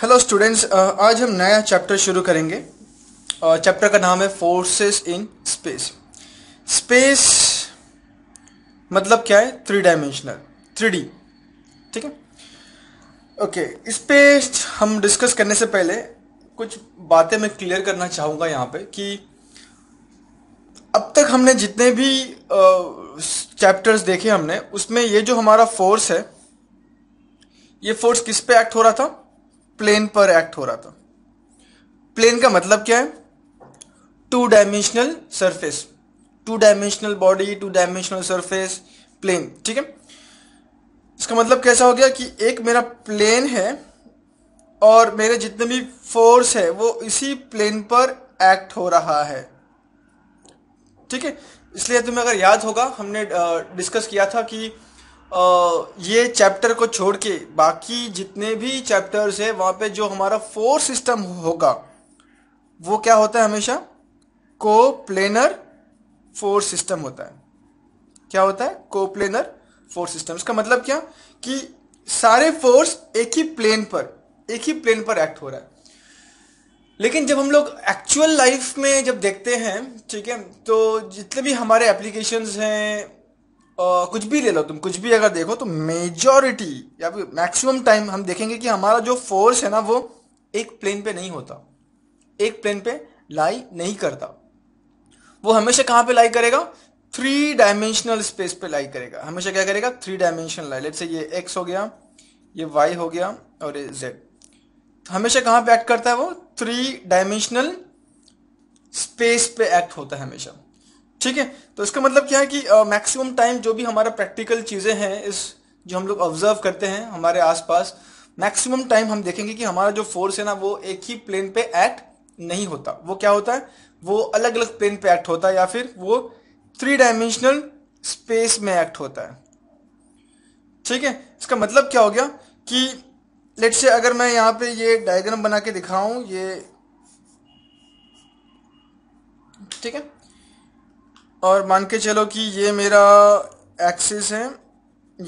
Hello students uh, आज हम नया चैप्टर शुरू करेंगे चैप्टर uh, का नाम है फोर्सेस इन स्पेस स्पेस मतलब क्या है थ्री डायमेंशनल थ्री डी ठीक है ओके इस पे हम डिस्कस करने से पहले कुछ बातें मैं क्लियर करना चाहूँगा यहाँ पे कि अब तक हमने जितने भी चैप्टर्स uh, देखे हमने उसमें ये जो हमारा फोर्स है ये फोर्स किस पे एक्ट हो रहा था प्लेन पर एक्ट हो रहा था प्लेन का मतलब क्या है two dimensional surface two dimensional body two dimensional surface plane ठीक है इसका मतलब कैसा हो गया कि एक मेरा प्लेन है और मेरे जितने भी फोर्स है वो इसी प्लेन पर एक्ट हो रहा है ठीक है इसलिए तुम्हें अगर याद होगा हमने डिस्कस किया था कि ये चैप्टर को छोड़ के बाकी जितने भी चैप्टर्स है वहाँ पे जो हमारा फोर सिस्टम होगा वो क्या होता है हमेशा को प्लेनर फोर सिस्टम होता है क्या होता है को प्लेनर फोर सिस्टम इसका मतलब क्या कि सारे फोर्स एक ही प्लेन पर एक ही प्लेन पर एक्ट हो रहा है लेकिन जब हम लोग एक्चुअल लाइफ में जब देखते हैं ठीक है तो जितने भी हमारे एप्लीकेशंस हैं कुछ भी ले लो तुम कुछ भी अगर देखो तो मेजोरिटी या फिर मैक्सिमम टाइम हम देखेंगे कि हमारा जो फोर्स है ना वो एक प्लेन पे नहीं होता एक प्लेन पे लाई नहीं करता वो हमेशा कहाँ पे लाई करेगा थ्री डायमेंशनल स्पेस पे लाई करेगा हमेशा क्या करेगा थ्री डायमेंशनल लाई लेट से ये एक्स हो गया ये वाई हो गया और ये जेड हमेशा कहाँ पे एक्ट करता है वो थ्री डायमेंशनल स्पेस पे एक्ट होता है हमेशा ठीक है तो इसका मतलब क्या है कि मैक्सिमम टाइम जो भी हमारा प्रैक्टिकल चीज़ें हैं इस जो हम लोग ऑब्जर्व करते हैं हमारे आसपास मैक्सिमम टाइम हम देखेंगे कि हमारा जो फोर्स है ना वो एक ही प्लेन पे एक्ट नहीं होता वो क्या होता है वो अलग अलग प्लेन पे एक्ट होता है या फिर वो थ्री डायमेंशनल स्पेस में एक्ट होता है ठीक है इसका मतलब क्या हो गया कि लेट से अगर मैं यहां पे ये डायग्राम बना के दिखाऊं ये ठीक है और मान के चलो कि ये मेरा एक्सिस है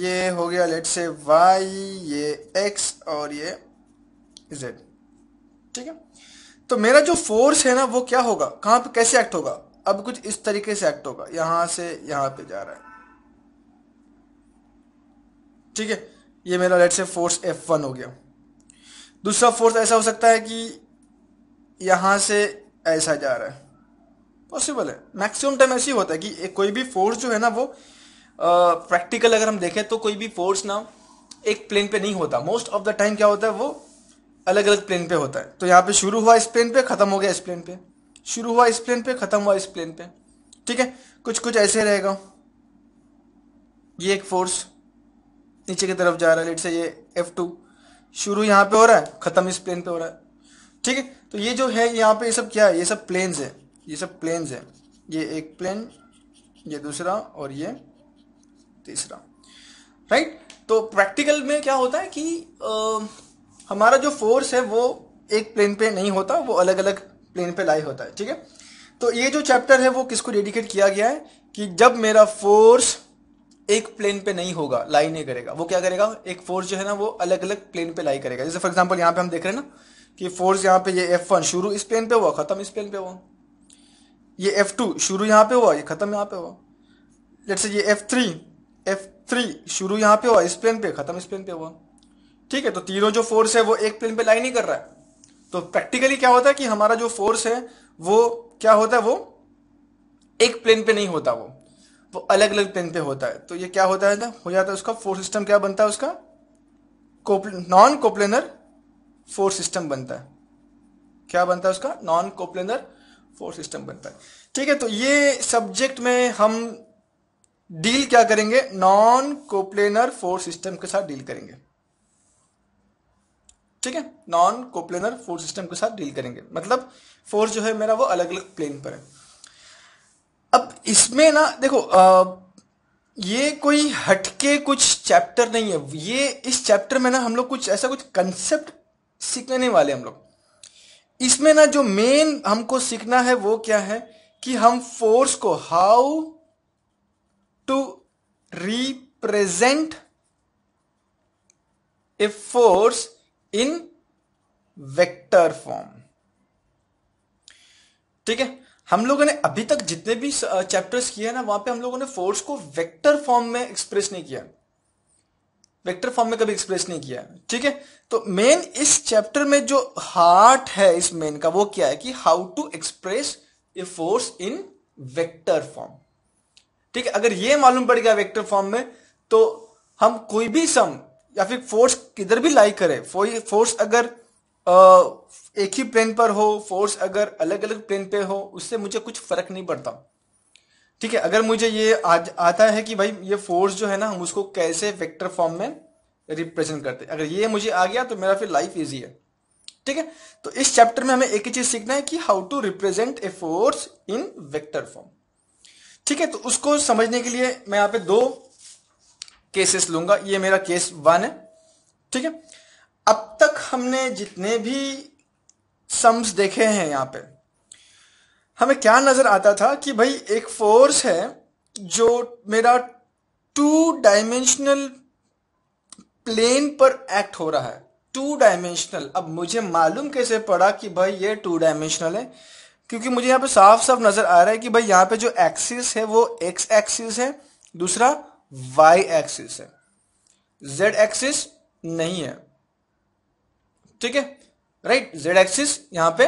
ये हो गया लेट से वाई ये एक्स और ये जेड ठीक है तो मेरा जो फोर्स है ना वो क्या होगा कहाँ पे कैसे एक्ट होगा अब कुछ इस तरीके से एक्ट होगा यहां से यहां पे जा रहा है ठीक है ये मेरा लेट से फोर्स एफ वन हो गया दूसरा फोर्स ऐसा हो सकता है कि यहां से ऐसा जा रहा है पॉसिबल है मैक्सिमम टाइम ऐसे ही होता है कि कोई भी फोर्स जो है ना वो प्रैक्टिकल अगर हम देखें तो कोई भी फोर्स ना एक प्लेन पे नहीं होता मोस्ट ऑफ द टाइम क्या होता है वो अलग अलग प्लेन पे होता है तो यहाँ पे शुरू हुआ इस प्लेन पे खत्म हो गया इस प्लेन पे शुरू हुआ इस प्लेन पे खत्म हुआ इस प्लेन पे ठीक है कुछ कुछ ऐसे रहेगा ये एक फोर्स नीचे की तरफ जा रहा है लेट से ये एफ टू शुरू यहाँ पे हो रहा है खत्म इस प्लेन पे हो रहा है ठीक है तो ये जो है यहाँ पे ये सब क्या है ये सब प्लेन्स है ये सब प्लेन्स है ये एक प्लेन ये दूसरा और ये तीसरा राइट right? तो प्रैक्टिकल में क्या होता है कि आ, हमारा जो फोर्स है वो एक प्लेन पे नहीं होता वो अलग अलग प्लेन पे लाई होता है ठीक है तो ये जो चैप्टर है वो किसको डेडिकेट किया गया है कि जब मेरा फोर्स एक प्लेन पे नहीं होगा लाई नहीं करेगा वो क्या करेगा एक फोर्स जो है ना वो अलग अलग प्लेन पे लाई करेगा जैसे फॉर एग्जाम्पल यहाँ पे हम देख रहे हैं ना कि फोर्स यहाँ पे ये एफ वन शुरू इस प्लेन पे हुआ खत्म इस प्लेन पे हुआ ये एफ टू शुरू यहाँ पे हुआ ये ख़त्म यहाँ पे हुआ से ये एफ थ्री एफ थ्री शुरू यहाँ पे हुआ इस प्लेन पे ख़त्म इस प्लेन पे हुआ ठीक है तो तीनों जो फोर्स है वो एक प्लेन पे लाइन ही कर रहा है तो प्रैक्टिकली क्या होता है कि हमारा जो फोर्स है वो क्या होता है वो एक प्लेन पे नहीं होता वो वो अलग अलग प्लेन पे होता है तो ये क्या होता है ना हो जाता है उसका फोर्स सिस्टम क्या बनता है उसका नॉन कोप्लेनर फोर्स सिस्टम बनता है क्या बनता है उसका नॉन कोप्लेनर फोर सिस्टम बनता है ठीक है तो ये सब्जेक्ट में हम डील क्या करेंगे नॉन कोप्लेनर फोर सिस्टम के साथ डील करेंगे ठीक है नॉन कोप्लेनर फोर सिस्टम के साथ डील करेंगे मतलब फोर्स जो है मेरा वो अलग अलग प्लेन पर है अब इसमें ना देखो आ, ये कोई हटके कुछ चैप्टर नहीं है ये इस चैप्टर में ना हम लोग कुछ ऐसा कुछ कंसेप्ट सीखने वाले हम लोग इसमें ना जो मेन हमको सीखना है वो क्या है कि हम फोर्स को how to represent a force in vector form ठीक है हम लोगों ने अभी तक जितने भी चैप्टर्स किए ना वहां पे हम लोगों ने फोर्स को वेक्टर फॉर्म में एक्सप्रेस नहीं किया वेक्टर फॉर्म में कभी एक्सप्रेस नहीं किया है ठीक है तो मेन इस चैप्टर में जो हार्ट है इस मेन का वो क्या है कि how to express a force in vector form ठीक है अगर ये मालूम पड़ गया वेक्टर फॉर्म में तो हम कोई भी सम या फिर फोर्स किधर भी लाई करे फोर्स अगर एक ही प्लेन पर हो फोर्स अगर अलग अलग प्लेन पे हो उससे मुझे कुछ फर्क नहीं पड़ता ठीक है अगर मुझे ये आज आता है कि भाई ये फोर्स जो है ना हम उसको कैसे वेक्टर फॉर्म में रिप्रेजेंट करते हैं अगर ये मुझे आ गया तो मेरा फिर लाइफ इजी है ठीक है तो इस चैप्टर में हमें एक ही चीज सीखना है कि how to represent a force in vector form ठीक है तो उसको समझने के लिए मैं यहाँ पे दो केसेस लूंगा ये मेरा केस वन है ठीक है अब तक हमने जितने भी सम्स देखे हैं यहाँ पे हमें क्या नजर आता था कि भाई एक फोर्स है जो मेरा टू डायमेंशनल प्लेन पर एक्ट हो रहा है टू डायमेंशनल अब मुझे मालूम कैसे पड़ा कि भाई ये टू डायमेंशनल है क्योंकि मुझे यहाँ पे साफ साफ नजर आ रहा है कि भाई यहाँ पे जो एक्सिस है वो एक्स एक्सिस है दूसरा वाई एक्सिस है जेड एक्सिस नहीं है ठीक है राइट जेड एक्सिस यहां पे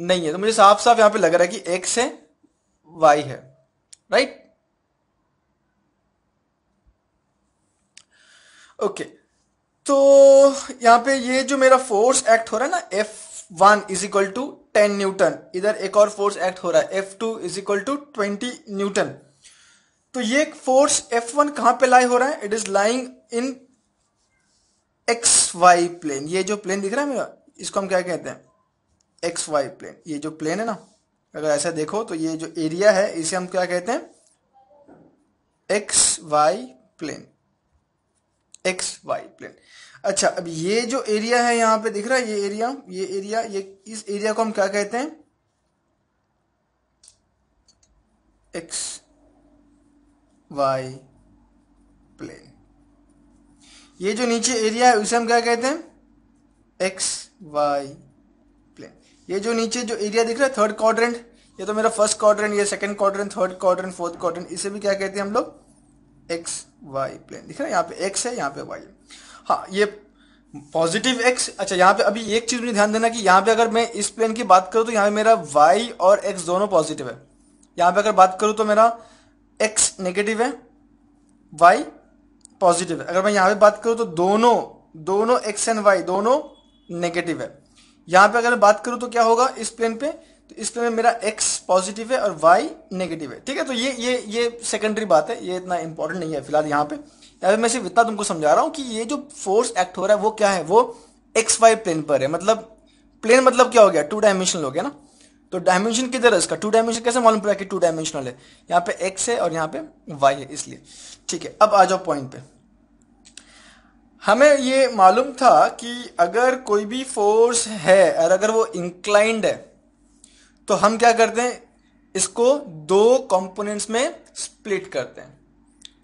नहीं है तो मुझे साफ साफ यहां पे लग रहा है कि एक्स है वाई है राइट ओके तो यहां पे ये जो मेरा फोर्स एक्ट हो रहा है ना F one is equal to ten newton इधर एक और फोर्स एक्ट हो रहा है F two is equal to twenty newton तो ये फोर्स एफ वन कहां पे लाई हो रहा है it is lying in x Y plane ये जो प्लेन दिख रहा है मेरा इसको हम क्या कहते हैं एक्स वाई प्लेन ये जो प्लेन है ना अगर ऐसा देखो तो ये जो एरिया है इसे हम क्या कहते हैं x Y plane x Y plane अच्छा अब ये जो एरिया है यहां पे दिख रहा है ये एरिया ये एरिया ये इस एरिया को हम क्या कहते हैं एक्स वाई प्लेन ये जो नीचे एरिया है उसे हम क्या कहते हैं एक्स वाई ये जो नीचे जो एरिया दिख रहा है थर्ड क्वाड्रेंट ये तो मेरा फर्स्ट क्वाड्रेंट ये second quadrant third quadrant fourth quadrant इसे भी क्या कहते हैं हम लोग एक्स वाई प्लेन दिख रहा है यहाँ पे एक्स है यहाँ पे वाई हाँ ये पॉजिटिव एक्स अच्छा यहाँ पे अभी एक चीज मुझे ध्यान देना कि यहाँ पे अगर मैं इस प्लेन की बात करूँ तो यहाँ पे मेरा वाई और एक्स दोनों पॉजिटिव है यहाँ पे अगर बात करूँ तो मेरा एक्स नेगेटिव है वाई पॉजिटिव है अगर मैं यहाँ पे बात करूँ तो दोनों दोनों एक्स एंड वाई दोनों नेगेटिव है यहां पे अगर मैं बात करूँ तो क्या होगा इस प्लेन पे तो इस प्लेन में मेरा एक्स पॉजिटिव है और वाई नेगेटिव है ठीक है तो ये ये ये सेकेंडरी बात है ये इतना इंपॉर्टेंट नहीं है फिलहाल यहाँ पे यहाँ पर मैं सिर्फ इतना तुमको समझा रहा हूँ कि ये जो फोर्स एक्ट हो रहा है वो क्या है वो एक्स वाई प्लेन पर है मतलब प्लेन मतलब क्या हो गया टू डायमेंशनल हो गया ना तो डायमेंशन किधर है इसका टू डायमेंशन कैसे मालूम पड़ा कि टू डायमेंशनल है यहाँ पे एक्स है और यहाँ पे वाई है इसलिए ठीक है अब आ जाओ पॉइंट पे हमें ये मालूम था कि अगर कोई भी फोर्स है और अगर वो इंक्लाइंड है तो हम क्या करते हैं इसको दो कंपोनेंट्स में स्प्लिट करते हैं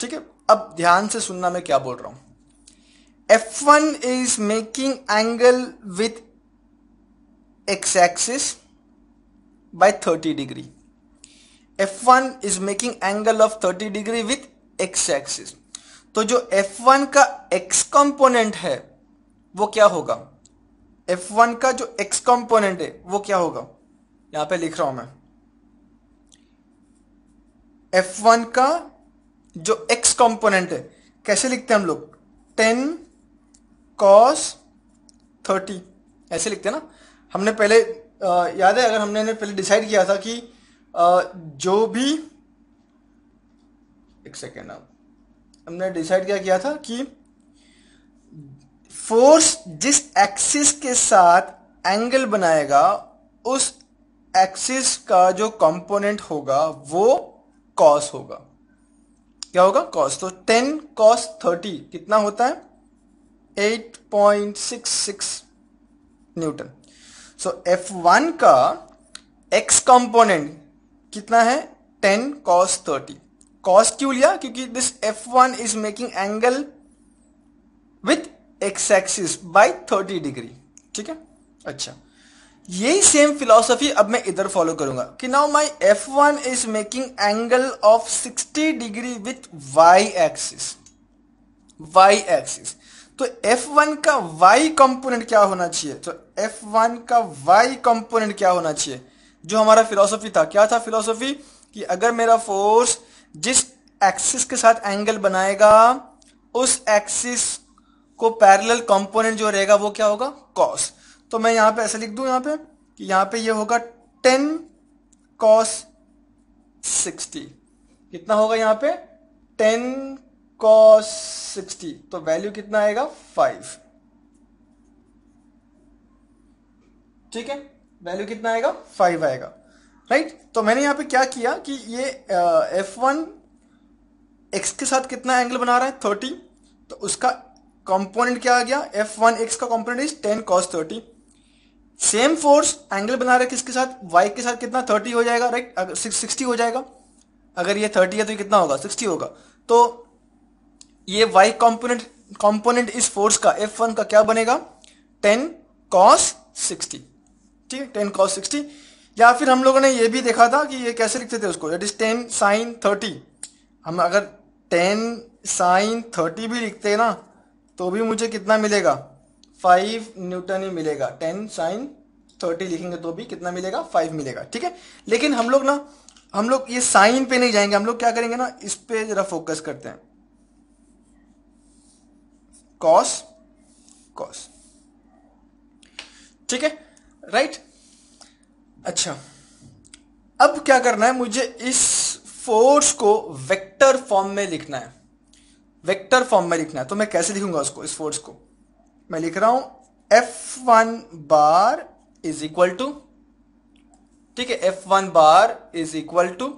ठीक है अब ध्यान से सुनना मैं क्या बोल रहा हूं F one is making angle with x axis by 30 degree f1 is making angle of 30 degree with x axis तो जो F1 का x कंपोनेंट है वो क्या होगा F1 का जो x कंपोनेंट है वो क्या होगा यहां पे लिख रहा हूं मैं F1 का जो x कंपोनेंट है कैसे लिखते हैं हम लोग टेन कॉस थर्टी ऐसे लिखते हैं ना हमने पहले आ, याद है अगर हमने पहले डिसाइड किया था कि आ, जो भी एक सेकेंड आप हमने डिसाइड क्या किया था कि फोर्स जिस एक्सिस के साथ एंगल बनाएगा उस एक्सिस का जो कंपोनेंट होगा वो कॉस होगा क्या होगा कॉस तो टेन कॉस थर्टी कितना होता है eight point six six newton so F one का एक्स कंपोनेंट कितना है टेन कॉस थर्टी कॉस क्यू लिया क्योंकि this F one is making angle with x axis by thirty degree ठीक है अच्छा यही सेम फिलोसफी अब मैं इधर फॉलो करूंगा कि now my F one is making angle of sixty degree with y axis y axis तो F1 का y कंपोनेंट क्या होना चाहिए तो F1 का y कंपोनेंट क्या होना चाहिए जो हमारा फिलोसफी था क्या था फिलोसफी कि अगर मेरा फोर्स जिस एक्सिस के साथ एंगल बनाएगा उस एक्सिस को पैरेलल कंपोनेंट जो रहेगा वो क्या होगा कॉस तो मैं यहां पे ऐसे लिख दू यहां पे कि यहां पे ये होगा टेन कॉस सिक्सटी कितना होगा यहां पे टेन कॉस सिक्सटी तो वैल्यू कितना आएगा फाइव ठीक है वैल्यू कितना आएगा फाइव आएगा राइट right? तो मैंने यहाँ पे क्या किया कि ये एफ वन एक्स के साथ कितना एंगल बना रहा है थर्टी तो उसका कंपोनेंट क्या आ गया एफ वन एक्स का component is ten cos thirty same force angle बना रहा है किसके साथ वाई के साथ कितना थर्टी हो जाएगा राइट right? अगर सिक्सटी हो जाएगा अगर ये थर्टी है तो ये कितना होगा सिक्सटी होगा तो ये वाई कॉम्पोनेंट कॉम्पोनेंट इस फोर्स का एफ वन का क्या बनेगा टेन कॉस सिक्सटी ठीक है टेन कॉस सिक्सटी या फिर हम लोगों ने ये भी देखा था कि ये कैसे लिखते थे उसको that is ten sine thirty हम अगर टेन साइन थर्टी भी लिखते हैं ना तो भी मुझे कितना मिलेगा फाइव न्यूटन ही मिलेगा टेन साइन थर्टी लिखेंगे तो भी कितना मिलेगा फाइव मिलेगा ठीक है लेकिन हम लोग ना हम लोग ये साइन पे नहीं जाएंगे हम लोग क्या करेंगे ना इस पे जरा फोकस करते हैं कॉस कॉस ठीक है राइट अच्छा अब क्या करना है मुझे इस फोर्स को वेक्टर फॉर्म में लिखना है वेक्टर फॉर्म में लिखना है तो मैं कैसे लिखूंगा उसको इस फोर्स को मैं लिख रहा हूं F one bar is equal to ठीक है F one bar is equal to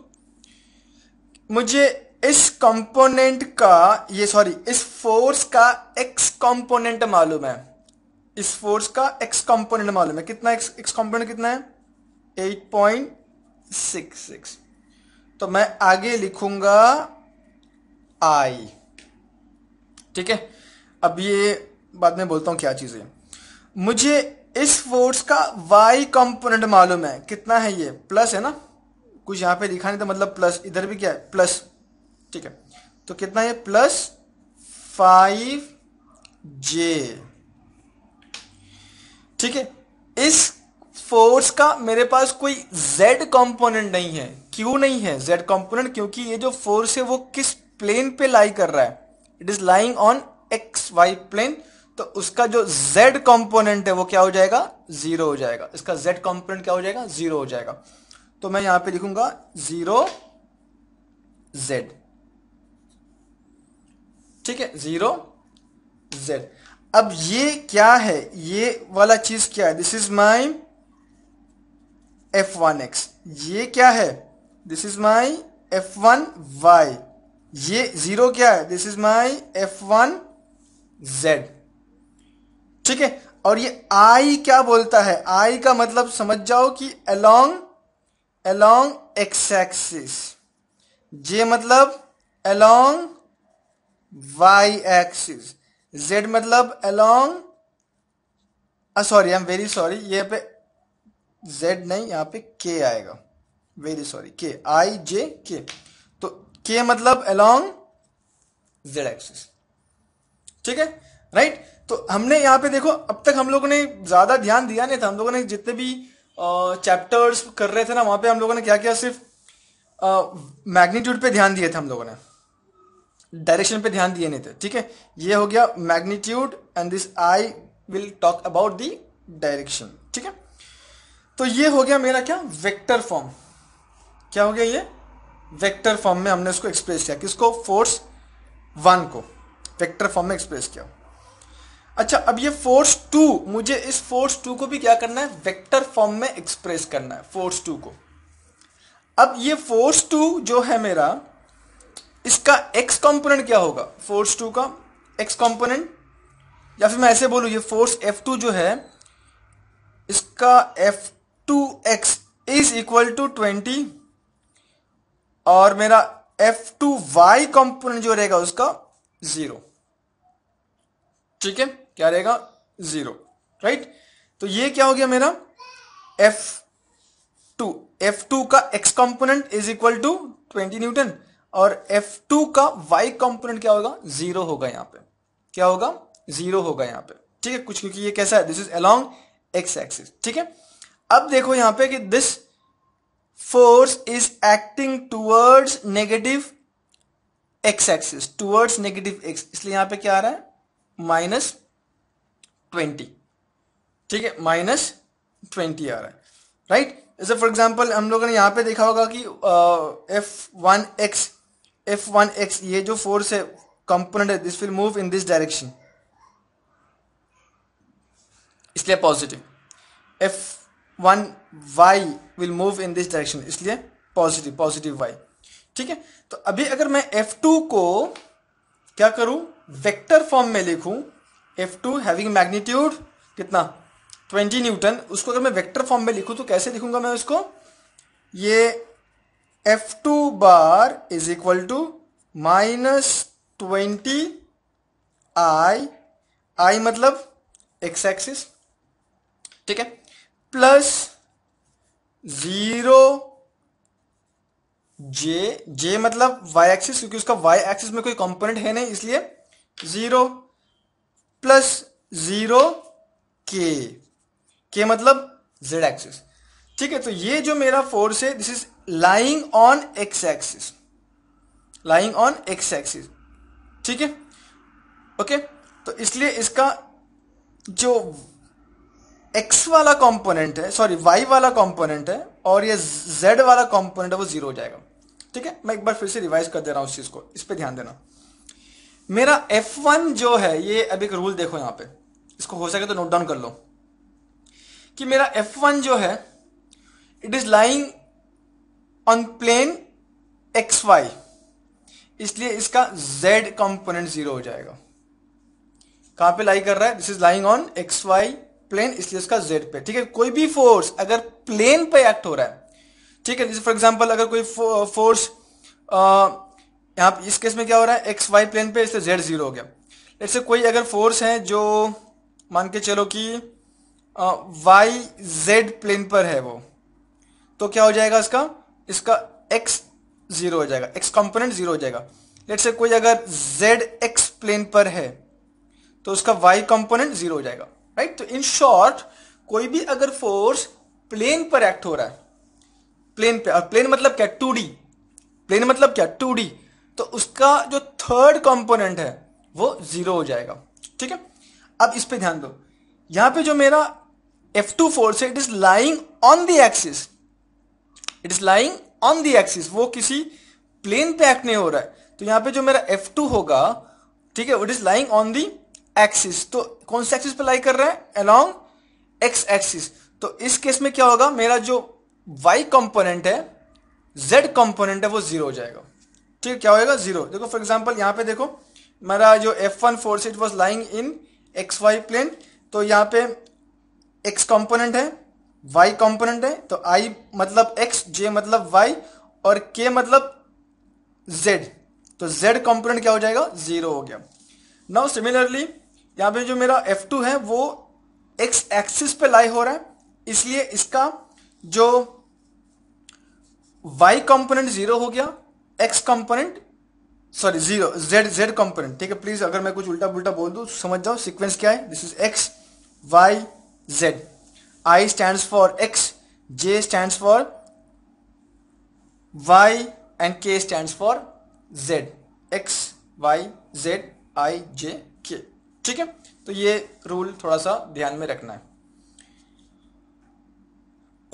मुझे इस कंपोनेंट का ये सॉरी इस फोर्स का एक्स कंपोनेंट मालूम है इस फोर्स का एक्स कंपोनेंट मालूम है कितना एक्स कंपोनेंट कितना है एट पॉइंट सिक्स सिक्स तो मैं आगे लिखूंगा आई ठीक है अब ये बाद में बोलता हूं क्या चीज है मुझे इस फोर्स का वाई कंपोनेंट मालूम है कितना है ये प्लस है ना कुछ यहां पे लिखा नहीं था मतलब प्लस इधर भी क्या है प्लस ठीक है तो कितना है प्लस फाइव जे ठीक है इस फोर्स का मेरे पास कोई z कंपोनेंट नहीं है क्यों नहीं है z कंपोनेंट क्योंकि ये जो फोर्स है वो किस प्लेन पे लाई कर रहा है it is lying on x Y plane तो उसका जो z कंपोनेंट है वो क्या हो जाएगा जीरो हो जाएगा इसका z कंपोनेंट क्या हो जाएगा जीरो हो जाएगा तो मैं यहां पे लिखूंगा जीरो z ठीक है जीरो z अब ये क्या है ये वाला चीज क्या है this is my F one x ये क्या है this is my F one y ये जीरो क्या है this is my F one z ठीक है और ये आई क्या बोलता है आई का मतलब समझ जाओ कि अलोंग अलोंग एक्स एक्सिस ये मतलब अलोंग वाई एक्सिस जेड मतलब along sorry I am very sorry ये पे जेड नहीं यहाँ पे के आएगा वेरी सॉरी के आई जे के तो के मतलब अलोंग जेड एक्सिस ठीक है राइट तो हमने यहाँ पे देखो अब तक हम लोगों ने ज्यादा ध्यान दिया नहीं था हम लोगों ने जितने भी चैप्टर्स कर रहे थे ना वहां पे हम लोगों ने क्या किया सिर्फ मैग्नीट्यूड पे ध्यान दिए थे हम लोगों ने डायरेक्शन पे ध्यान दिए नहीं थे ठीक है ये हो गया magnitude and this I will talk about the direction ठीक है तो ये हो गया मेरा क्या वेक्टर फॉर्म क्या हो गया ये वेक्टर फॉर्म में हमने इसको एक्सप्रेस किया किसको फोर्स वन को वेक्टर फॉर्म में एक्सप्रेस किया अच्छा अब ये फोर्स टू मुझे इस फोर्स टू को भी क्या करना है वेक्टर फॉर्म में एक्सप्रेस करना है फोर्स टू को अब ये फोर्स टू जो है मेरा इसका एक्स कंपोनेंट क्या होगा फोर्स टू का एक्स कंपोनेंट या फिर मैं ऐसे बोलू ये फोर्स एफ टू जो है इसका F two x is equal to twenty और मेरा एफ टू वाई कॉम्पोनेंट जो रहेगा उसका जीरो ठीक है क्या रहेगा जीरो राइट तो ये क्या हो गया मेरा एफ टू एफ टू का x component is equal to twenty newton और एफ टू का वाई कॉम्पोनेंट क्या होगा जीरो होगा यहां पे क्या होगा जीरो होगा यहां पे ठीक है कुछ क्योंकि ये कैसा है this is along x axis ठीक है अब देखो यहां पे कि this force is acting towards negative x axis towards negative x इसलिए यहां पे क्या आ रहा है माइनस ट्वेंटी ठीक है माइनस ट्वेंटी आ रहा है राइट जैसे फॉर एग्जाम्पल हम लोगों ने यहां पे देखा होगा कि F one x F one x ये जो फोर्स है कंपोनेंट है this will move in this direction इसलिए positive F one y will move in this direction इसलिए पॉजिटिव पॉजिटिव वाई ठीक है तो अभी अगर मैं एफ टू को क्या करूं वेक्टर फॉर्म में लिखूं एफ टू हैविंग मैग्नीट्यूड कितना ट्वेंटी न्यूटन उसको अगर मैं वेक्टर फॉर्म में लिखूं तो कैसे लिखूंगा मैं उसको ये F two bar is equal to minus twenty i i मतलब एक्स एक्सिस ठीक है प्लस जीरो जे जे मतलब वाई एक्सिस क्योंकि उसका वाई एक्सिस में कोई कंपोनेंट है नहीं इसलिए जीरो प्लस जीरो के के मतलब जेड एक्सिस ठीक है तो ये जो मेरा फोर्स है this is lying on x axis lying on x axis ठीक है ओके तो इसलिए इसका जो एक्स वाला कंपोनेंट है सॉरी वाई वाला कंपोनेंट है और ये जेड वाला कंपोनेंट है वो जीरो हो जाएगा ठीक है मैं एक बार फिर से रिवाइज कर दे रहा हूं उस चीज़ को इस पर ध्यान देना मेरा एफ वन जो है ये अब एक रूल देखो यहां पे इसको हो सके तो नोट डाउन कर लो कि मेरा एफ वन जो है it is lying on plane x y इसलिए इसका जेड कंपोनेंट जीरो हो जाएगा कहां पे लाई कर रहा है this is lying on x Y plane इसलिए उसका जेड पे ठीक है कोई भी फोर्स अगर प्लेन पे एक्ट हो रहा है ठीक है जैसे फॉर एग्जाम्पल अगर कोई फोर्स यहाँ इस केस में क्या हो रहा है एक्स वाई प्लेन पे इससे जेड जीरो हो गया ऐसे कोई अगर फोर्स है जो मान के चलो कि वाई जेड प्लेन पर है वो तो क्या हो जाएगा इसका इसका एक्स जीरो हो जाएगा एक्स कंपोनेंट जीरो हो जाएगा लेट से कोई अगर जेड एक्स प्लेन पर है तो उसका वाई कंपोनेंट जीरो हो जाएगा राइट तो इन शॉर्ट कोई भी अगर फोर्स प्लेन पर एक्ट हो रहा है प्लेन पे और प्लेन मतलब क्या टू डी प्लेन मतलब क्या टू डी तो उसका जो थर्ड कंपोनेंट है वो जीरो हो जाएगा ठीक है अब इस पे ध्यान दो यहां पे जो मेरा एफ टू फोर्स है it is lying on the axis it is lying on the axis वो किसी प्लेन पे एक्ट नहीं हो रहा है तो यहां पे जो मेरा एफ टू होगा ठीक है it is lying on the axis तो कौन से एक्सिस पे लाई कर रहे हैं अलोंग एक्स एक्सिस तो इस केस में क्या होगा मेरा जो वाई कंपोनेंट है जेड कंपोनेंट है वो जीरो हो जाएगा ठीक क्या होएगा जीरो देखो फॉर एग्जाम्पल यहां पे देखो मेरा जो F one for seat was lying in x Y plane तो यहां पे एक्स कंपोनेंट है वाई कंपोनेंट है तो आई मतलब एक्स जे मतलब वाई और के मतलब जेड तो जेड कंपोनेंट क्या हो जाएगा जीरो हो गया नाउ सिमिलरली यहाँ पे जो मेरा F2 है वो एक्स एक्सिस पे लाई हो रहा है इसलिए इसका जो y कंपोनेंट जीरो हो गया x component sorry zero z z component ठीक है प्लीज अगर मैं कुछ उल्टा पुल्टा बोल दू समझ जाओ सीक्वेंस क्या है this is x y z i stand for x j stand for y and k stand for z x y z i j ठीक है तो ये रूल थोड़ा सा ध्यान में रखना है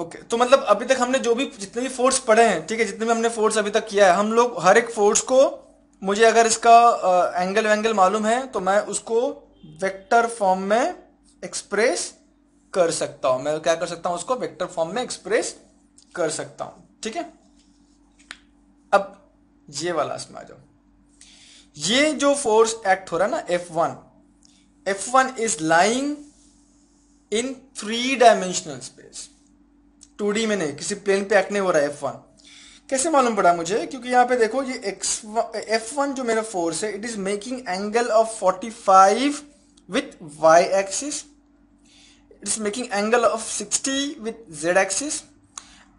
ओके okay, तो मतलब अभी तक हमने जो भी जितने भी फोर्स पढ़े हैं ठीक है जितने भी हमने फोर्स अभी तक किया है हम लोग हर एक फोर्स को मुझे अगर इसका आ, एंगल वेंगल मालूम है तो मैं उसको वेक्टर फॉर्म में एक्सप्रेस कर सकता हूं मैं क्या कर सकता हूं उसको वेक्टर फॉर्म में एक्सप्रेस कर सकता हूं ठीक है अब ये वाला इसमें आ जाओ ये जो फोर्स एक्ट हो रहा है ना F one f1 is lying इन three dimensional space two D में नहीं किसी प्लेन पे एक्ट नहीं हो रहा है एफ वन कैसे मालूम पड़ा मुझे क्योंकि यहां पे देखो ये एक्स एफ वन जो मेरा फोर्स है it is making angle of 45 with y axis it is making angle of 60 with z axis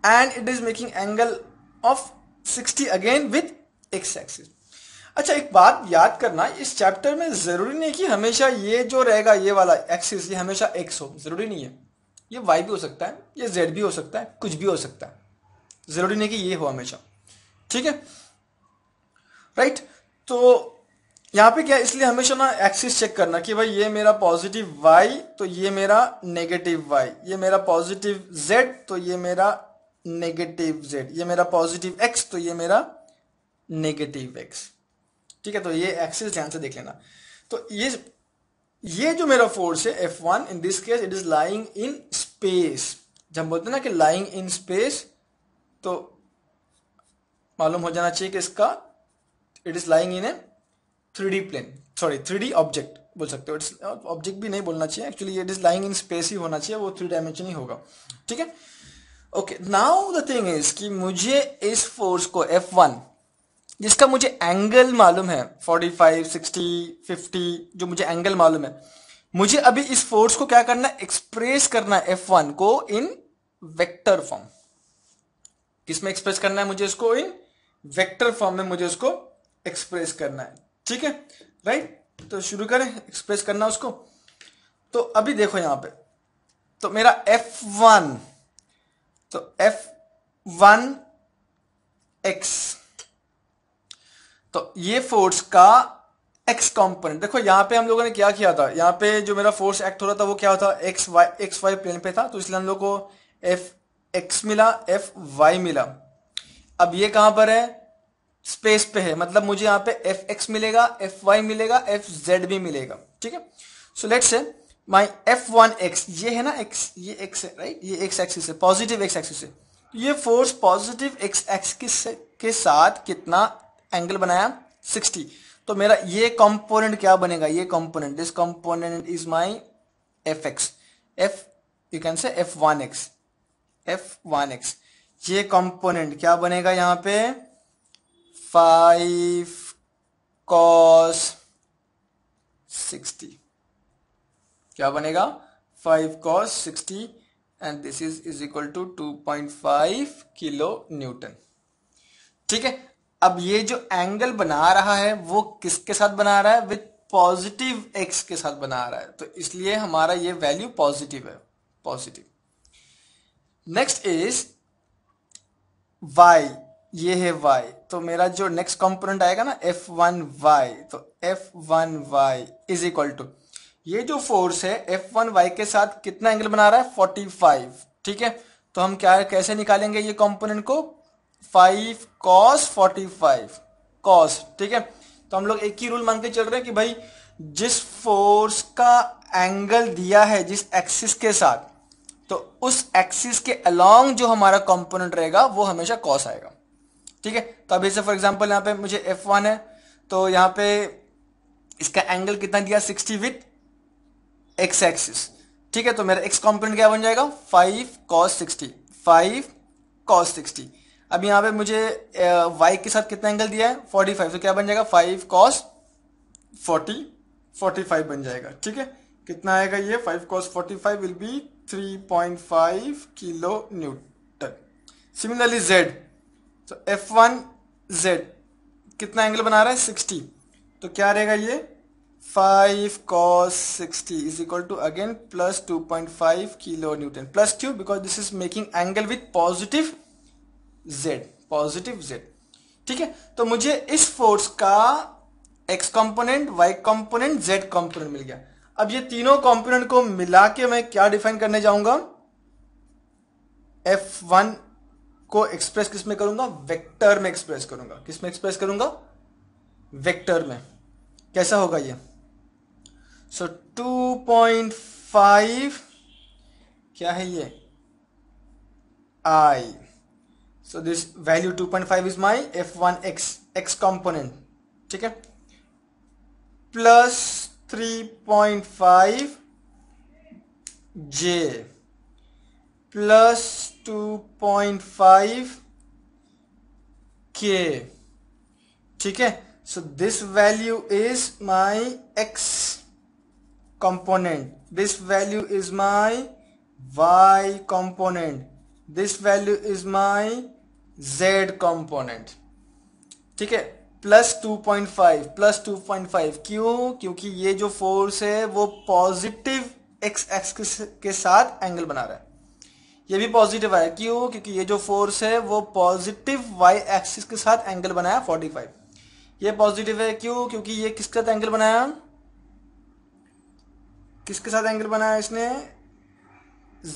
and it is making angle of 60 again with x axis अच्छा एक बात याद करना इस चैप्टर में ज़रूरी नहीं कि हमेशा ये जो रहेगा ये वाला एक्सिस ये हमेशा एक्स हो ज़रूरी नहीं है ये वाई भी हो सकता है ये जेड भी हो सकता है कुछ भी हो सकता है ज़रूरी नहीं कि ये हो हमेशा ठीक है राइट तो यहाँ पे क्या इसलिए हमेशा ना एक्सिस चेक करना कि भाई ये मेरा पॉजिटिव वाई तो ये मेरा नेगेटिव वाई ये मेरा पॉजिटिव जेड तो ये मेरा नेगेटिव जेड ये मेरा पॉजिटिव एक्स तो ये मेरा नेगेटिव एक्स ठीक है तो ये एक्सिस ध्यान से देख लेना तो ये ये जो मेरा फोर्स है F one in this case it is lying in space जब बोलते ना कि लाइंग इन स्पेस तो मालूम हो जाना चाहिए कि इसका it is lying in a three D plane sorry three D object बोल सकते हो इट्स ऑब्जेक्ट भी नहीं बोलना चाहिए actually it is lying in space ही होना चाहिए वो थ्री डायमेंशन ही होगा ठीक है okay now the thing is कि मुझे इस फोर्स को एफ वन जिसका मुझे एंगल मालूम है 45, 60, 50 जो मुझे एंगल मालूम है मुझे अभी इस फोर्स को क्या करना है एक्सप्रेस करना है F1 को इन वेक्टर फॉर्म किसमें एक्सप्रेस करना है मुझे इसको इन वेक्टर फॉर्म में मुझे उसको एक्सप्रेस करना है ठीक है राइट तो शुरू करें एक्सप्रेस करना उसको तो अभी देखो यहां पे तो मेरा F1 तो F1 x तो ये फोर्स का एक्स कॉम्पोनेंट देखो यहाँ पे हम लोगों ने क्या किया था यहाँ पे जो मेरा फोर्स एक्ट हो रहा था वो क्या था x y x Y plane पे था तो इसलिए हम लोग को एफ एक्स मिला एफ वाई मिला अब ये कहां पर है स्पेस पे है मतलब मुझे यहाँ पे एफ एक्स मिलेगा एफ वाई मिलेगा एफ जेड भी मिलेगा ठीक है so let's say my F one x ये है ना एक्स ये एक्स है राइट ये एक्स एक्सिस है पॉजिटिव एक्स एक्सिस है तो ये फोर्स पॉजिटिव एक्स एक्सिस के साथ कितना एंगल बनाया 60 तो मेरा ये कंपोनेंट क्या बनेगा ये component this component is my F X F you can say F one x F one x ये कंपोनेंट क्या बनेगा यहां पे फाइव कॉस सिक्सटी क्या बनेगा five cos sixty and this is is equal to two point five kilo newton ठीक है अब ये जो एंगल बना रहा है वो किसके साथ बना रहा है विथ पॉजिटिव एक्स के साथ बना रहा है तो इसलिए हमारा ये वैल्यू पॉजिटिव है पॉजिटिव नेक्स्ट इज वाई ये है वाई तो मेरा जो नेक्स्ट कंपोनेंट आएगा ना एफ वन वाई तो F one y is equal to ये जो फोर्स है एफ वन वाई के साथ कितना एंगल बना रहा है फोर्टी फाइव ठीक है तो हम क्या कैसे निकालेंगे ये कंपोनेंट को five cos forty five cos ठीक है तो हम लोग एक ही रूल मान के चल रहे हैं कि भाई जिस फोर्स का एंगल दिया है जिस एक्सिस के साथ तो उस एक्सिस के अलोंग जो हमारा कंपोनेंट रहेगा वो हमेशा कॉस आएगा ठीक है तो अभी से फॉर एग्जांपल यहाँ पे मुझे एफ वन है तो यहाँ पे इसका एंगल कितना दिया सिक्सटी विथ एक्स एक्सिस ठीक है तो मेरा एक्स कॉम्पोनेंट क्या बन जाएगा five cos sixty five cos sixty अब यहाँ पे मुझे वाई के साथ कितना एंगल दिया है फोर्टी फाइव तो क्या बन जाएगा five cos forty forty five बन जाएगा ठीक है कितना आएगा ये five cos forty five will be three point five kilo newton similarly z तो एफ वन जेड कितना एंगल बना रहा है सिक्सटी तो क्या रहेगा ये five cos sixty is equal to again plus two point five kilo newton plus क्यू because this is making angle with positive z positive z ठीक है तो मुझे इस फोर्स का x component y component z component मिल गया अब ये तीनों कंपोनेंट को मिला के मैं क्या डिफाइन करने जाऊंगा एफ वन को एक्सप्रेस किस में करूंगा वेक्टर में एक्सप्रेस करूंगा किस में एक्सप्रेस करूंगा वेक्टर में कैसा होगा ये सो टू पॉइंट फाइव क्या है ये I so this value 2.5 is my f1 x x component ठीक it 3.5 j 2.5 k ठीक it. so this value is my x component this value is my y component this value is my z component ठीक है plus two point five plus two point five क्यों क्योंकि ये जो force है वो positive x x के साथ एंगल बना रहा है ये भी पॉजिटिव है क्यों क्योंकि ये जो फोर्स है वो पॉजिटिव वाई एक्सिस के साथ एंगल बनाया 45 ये पॉजिटिव है क्यों क्योंकि ये किसके साथ एंगल बनाया किसके साथ एंगल बनाया इसने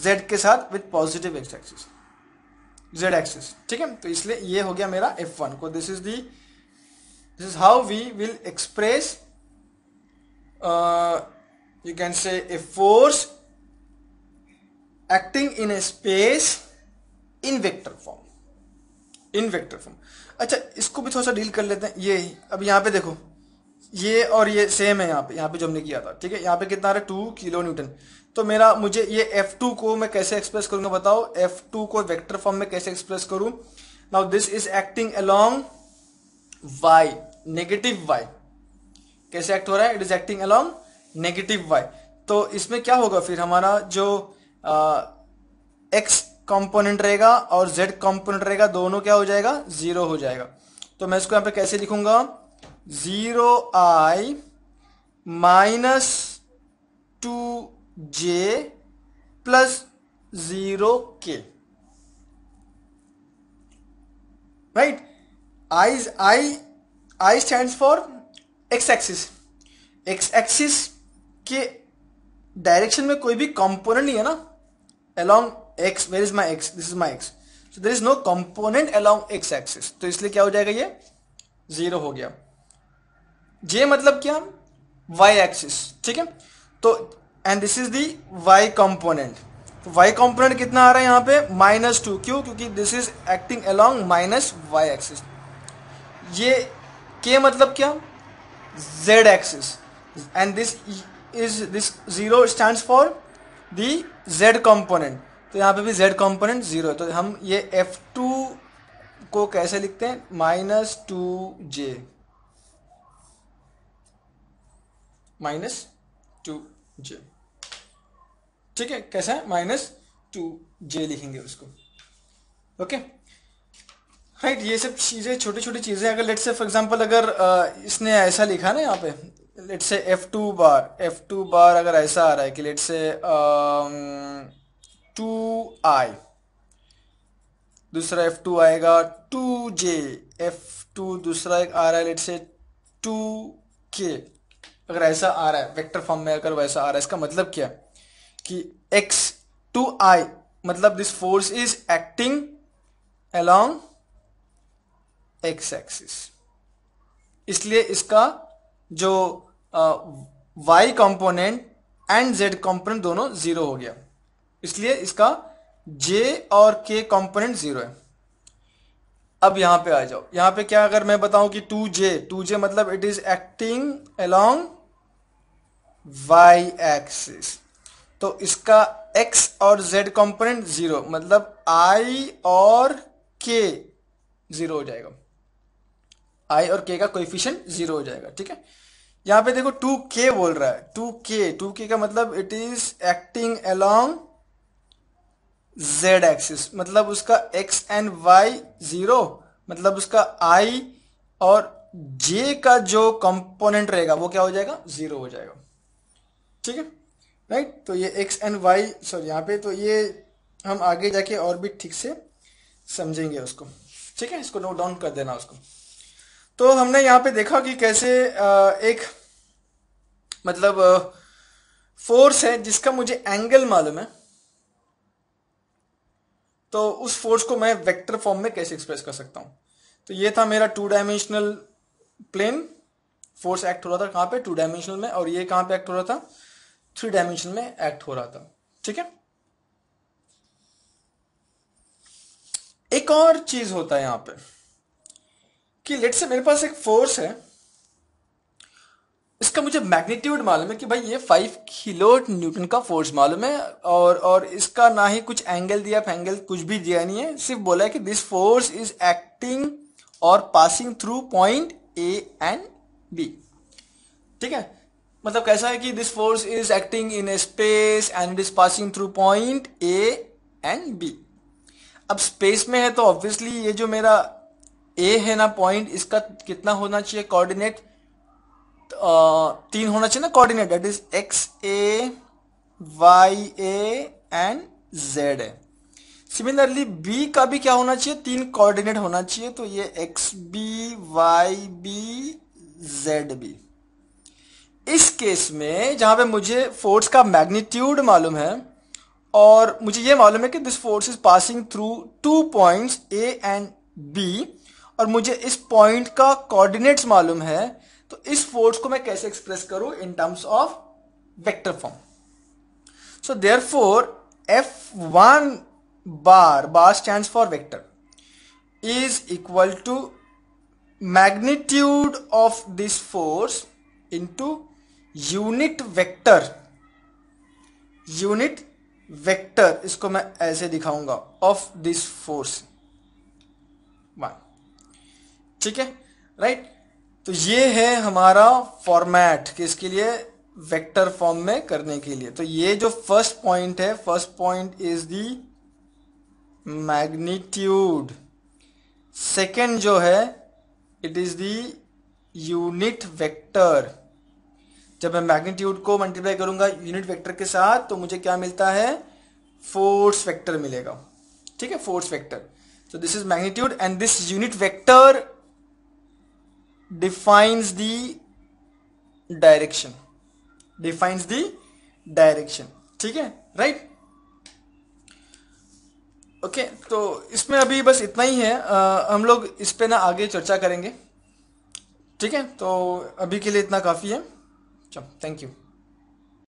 z के साथ with positive x axis z axis ठीक है तो इसलिए ये हो गया मेरा एफ वन को this is the this is how we will express you can say a force acting in a space in vector form in vector form अच्छा इसको भी थोड़ा सा डील कर लेते हैं ये अब यहां पे देखो ये और ये सेम है यहाँ पे यहाँ पे जो हमने किया था ठीक है यहाँ पे कितना आ रहा है टू किलो न्यूटन तो मेरा मुझे ये एफ टू को मैं कैसे एक्सप्रेस करूंगा बताओ एफ टू को वेक्टर फॉर्म में कैसे एक्सप्रेस करूं now this is acting along Y negative Y कैसे एक्ट हो रहा है it is acting along negative y तो इसमें क्या होगा फिर हमारा जो एक्स कंपोनेंट रहेगा और जेड कंपोनेंट रहेगा दोनों क्या हो जाएगा जीरो हो जाएगा तो मैं इसको यहाँ पे कैसे लिखूंगा zero i minus two j plus zero k right i i i stand for x axis x axis के डायरेक्शन में कोई भी कंपोनेंट नहीं है ना along x where is my x this is my x so there is no component along x axis तो इसलिए क्या हो जाएगा ये जीरो हो गया जे मतलब क्या वाई एक्सिस ठीक है तो and this is the y component y component कितना आ रहा है यहाँ पे माइनस टू क्यों क्योंकि this is acting along minus Y axis ये के मतलब क्या Z axis and this is this zero stand for the Z component तो यहाँ पे भी जेड कंपोनेंट जीरो है तो हम ये एफ टू को कैसे लिखते हैं minus two J minus two J ठीक है कैसा है माइनस टू जे लिखेंगे उसको ओके राइट ये सब चीज़ें छोटी छोटी चीज़ें अगर लेट से फॉर एग्जांपल अगर इसने ऐसा लिखा ना यहाँ पे let's say F two bar F two bar अगर ऐसा आ रहा है कि लेट से टू आई दूसरा एफ टू आएगा टू जे एफ टू दूसरा एक आ रहा है लेट से टू के अगर ऐसा आ रहा है वेक्टर फॉर्म में अगर वैसा आ रहा है इसका मतलब क्या है कि एक्स टू आई मतलब this force is acting along x axis इसलिए इसका जो Y component and Z component दोनों जीरो हो गया इसलिए इसका जे और के कंपोनेंट जीरो है अब यहां पे आ जाओ यहां पे क्या अगर मैं बताऊं कि टू जे टू जे मतलब it is acting along Y axis तो इसका एक्स और जेड कंपोनेंट जीरो मतलब आई और के जीरो हो जाएगा आई और के का कोएफिशिएंट जीरो हो जाएगा ठीक है यहां पे देखो टू के बोल रहा है टू के टू के का मतलब it is acting along Z axis मतलब उसका एक्स एंड वाई जीरो मतलब उसका आई और जे का जो कंपोनेंट रहेगा वो क्या हो जाएगा जीरो हो जाएगा ठीक है राइट तो ये एक्स एंड वाई सॉरी यहाँ पे तो ये हम आगे जाके और भी ठीक से समझेंगे उसको ठीक है इसको नोट डाउन कर देना उसको तो हमने यहाँ पे देखा कि कैसे एक मतलब फोर्स है जिसका मुझे एंगल मालूम है तो उस फोर्स को मैं वेक्टर फॉर्म में कैसे एक्सप्रेस कर सकता हूं तो ये था मेरा two dimensional plane force act हो रहा था कहां पे टू डायमेंशनल में और ये कहां पे एक्ट हो रहा था थ्री डायमेंशन में एक्ट हो रहा था ठीक है एक और चीज होता है यहां पे कि लेट से मेरे पास एक फोर्स है इसका मुझे मैग्नीट्यूड मालूम है कि भाई ये फाइव किलो न्यूटन का फोर्स मालूम है और और इसका ना ही कुछ एंगल दिया फैंगल कुछ भी दिया नहीं है सिर्फ बोला है कि दिस फोर्स इज एक्टिंग और passing through point A and B ठीक है मतलब कैसा है कि this force is acting in a space and it is passing through point A and B अब स्पेस में है तो ऑब्वियसली ये जो मेरा ए है ना पॉइंट इसका कितना होना चाहिए कोऑर्डिनेट तो, तीन होना चाहिए ना coordinate that is X A Y A and Z similarly B का भी क्या होना चाहिए तीन कोऑर्डिनेट होना चाहिए तो ये X B Y B Z B इस केस में जहां पे मुझे फोर्स का मैग्नीट्यूड मालूम है और मुझे ये मालूम है कि this force is passing through two points A and B और मुझे इस पॉइंट का कोऑर्डिनेट्स मालूम है तो इस फोर्स को मैं कैसे एक्सप्रेस करूं in terms of vector form so therefore F one bar bar stand for vector is equal to magnitude of this force to unit vector unit vector इसको मैं ऐसे दिखाऊंगा ऑफ दिस फोर्स वन ठीक है right तो ये है हमारा फॉर्मेट किसके लिए वेक्टर फॉर्म में करने के लिए तो ये जो फर्स्ट पॉइंट है first point is the magnitude second जो है it is the unit vector जब मैं मैग्नीट्यूड को मल्टीप्लाई करूंगा यूनिट वेक्टर के साथ तो मुझे क्या मिलता है फोर्स वेक्टर मिलेगा ठीक है फोर्स वेक्टर तो this is magnitude and this unit vector defines the direction defines the direction ठीक है राइट ओके तो इसमें अभी बस इतना ही है आ, हम लोग इस पे ना आगे चर्चा करेंगे ठीक है तो अभी के लिए इतना काफ़ी है Thank you.